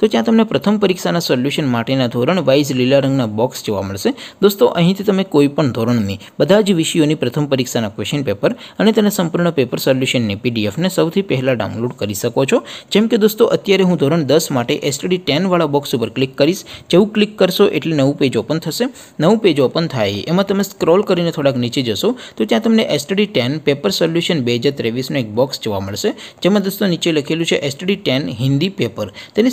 તો ચયા તમને પ્રથમ પરીક્ષાના સોલ્યુશન માટેના ધોરણ વાઇઝ લીલા રંગના બોક્સ જોવા મળશે દોસ્તો અહીંથી તમે કોઈ પણ ધોરણની બધા જ વિષયોની પ્રથમ પરીક્ષાના ક્વેશ્ચન પેપર અને તેના સંપૂર્ણ પેપર સોલ્યુશન ને પીડીએફ ને સૌથી પહેલા ડાઉનલોડ કરી શકો છો જેમ કે દોસ્તો અત્યારે હું ધોરણ 10 માટે STD 10 વાળો બોક્સ ઉપર ક્લિક કરિસ જેવું ક્લિક કરશો એટલે નવું પેજ ઓપન થશે નવું પેજ ઓપન થાય એમાં તમે સ્ક્રોલ કરીને થોડક નીચે જશો તો ચયા તમને STD 10 પેપર સોલ્યુશન 2023 નો એક બોક્સ જોવા મળશે જેમ કે દોસ્તો નીચે લખેલું છે STD 10 હિન્દી પેપર તેની